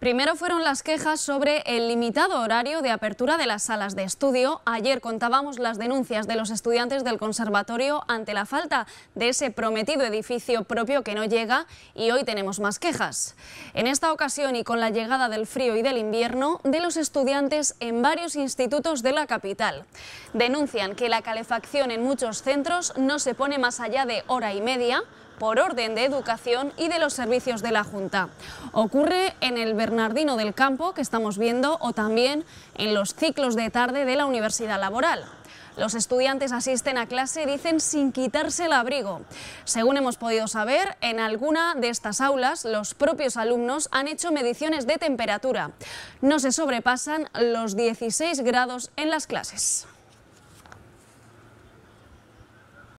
Primero fueron las quejas sobre el limitado horario de apertura de las salas de estudio. Ayer contábamos las denuncias de los estudiantes del conservatorio ante la falta de ese prometido edificio propio que no llega y hoy tenemos más quejas. En esta ocasión y con la llegada del frío y del invierno de los estudiantes en varios institutos de la capital. Denuncian que la calefacción en muchos centros no se pone más allá de hora y media por orden de Educación y de los servicios de la Junta. Ocurre en el Bernardino del Campo, que estamos viendo, o también en los ciclos de tarde de la Universidad Laboral. Los estudiantes asisten a clase, dicen, sin quitarse el abrigo. Según hemos podido saber, en alguna de estas aulas los propios alumnos han hecho mediciones de temperatura. No se sobrepasan los 16 grados en las clases.